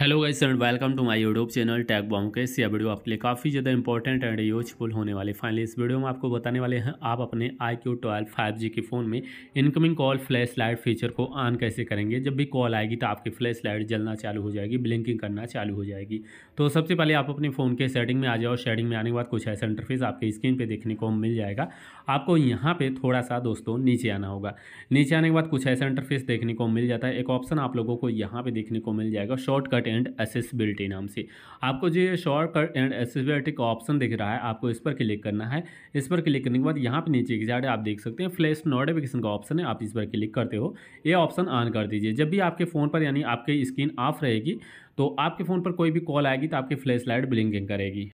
hello guys and welcome to my YouTube channel टैग बॉम के इस वीडियो आपके लिए काफ़ी ज़्यादा इंपॉर्टेंट एंड यूजफुल होने वाले फाइनली इस वीडियो में आपको बताने वाले हैं आप अपने I Q twelve five G के फ़ोन में incoming call flash light feature को ऑन कैसे करेंगे जब भी कॉल आएगी तो आपकी फ्लैश लाइट जलना चालू हो जाएगी ब्लिंकिंग करना चालू हो जाएगी तो सबसे पहले आप अपने फ़ोन के सेटिंग में आ जाओ शेडिंग में आने के बाद कुछ ऐसा इंटरफेस आपके स्क्रीन पर देखने को मिल जाएगा आपको यहाँ पर थोड़ा सा दोस्तों नीचे आना होगा नीचे आने के बाद कुछ ऐसा इंटरफेस देखने को मिल जाता है एक ऑप्शन आप लोगों को यहाँ पर देखने को मिल जाएगा शॉर्टकट एंड एसेसबिलिटी नाम से आपको जो ये शॉर्ट कट एंड एसेसबिलिटी का ऑप्शन दिख रहा है आपको इस पर क्लिक करना है इस पर क्लिक करने के बाद यहाँ पर नीचे की साइड आप देख सकते हैं फ्लैश नोटिफिकेशन का ऑप्शन है आप इस पर क्लिक करते हो ये ऑप्शन ऑन कर दीजिए जब भी आपके फ़ोन पर यानी आपकी स्क्रीन ऑफ रहेगी तो आपके फ़ोन पर कोई भी कॉल आएगी तो आपकी फ्लैश लाइट ब्लिंकिंग करेगी